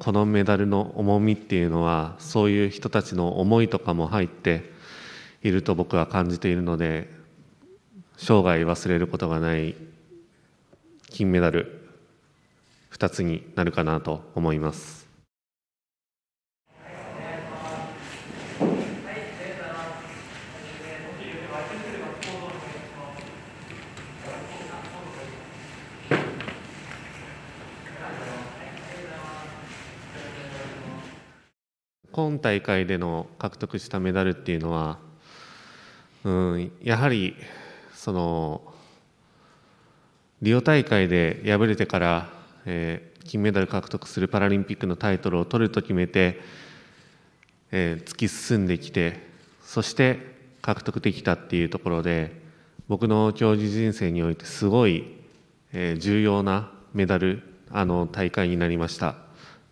このメダルの重みっていうのはそういう人たちの思いとかも入っていると僕は感じているので生涯忘れることがない金メダル2つになるかなと思います。今大会での獲得したメダルっていうのは、うん、やはりそのリオ大会で敗れてから、えー、金メダル獲得するパラリンピックのタイトルを取ると決めて、えー、突き進んできてそして獲得できたっていうところで僕の競技人生においてすごい、えー、重要なメダルあの大会になりました。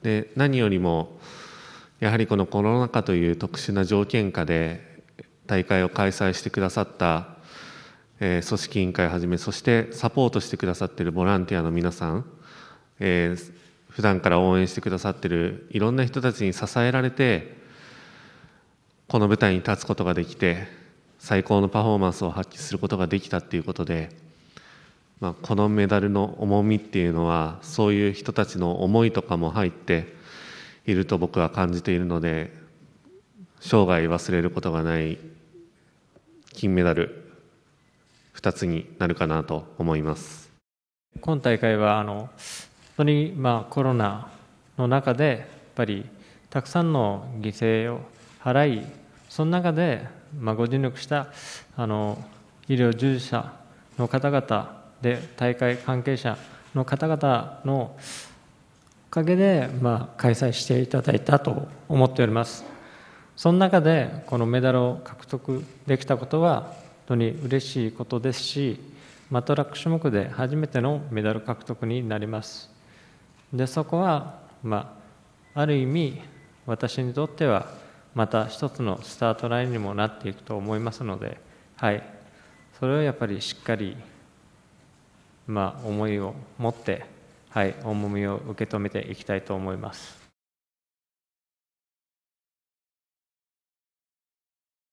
で何よりもやはりこのコロナ禍という特殊な条件下で大会を開催してくださった、え組織委員会をはじめそしてサポートしてくださっているボランティアの皆さん、えー、普段から応援してくださっているいろんな人たちに支えられてこの舞台に立つことができて最高のパフォーマンスを発揮することができたっていうことで、まあ、このメダルの重みっていうのはそういう人たちの思いとかも入っていると僕は感じているので生涯忘れることがない金メダル2つになるかなと思います今大会はあの本当にまあコロナの中でやっぱりたくさんの犠牲を払いその中で、まあ、ご尽力したあの医療従事者の方々で大会関係者の方々のおかげで、まあ、開催していただいたと思っておりますその中でこのメダルを獲得できたことは本当に嬉しいことですしまトラック種目で初めてのメダル獲得になりますでそこは、まあ、ある意味私にとってはまた一つのスタートラインにもなっていくと思いますので、はい、それをやっぱりしっかり、まあ、思いを持ってはい、重みを受け止めていきたいと思います。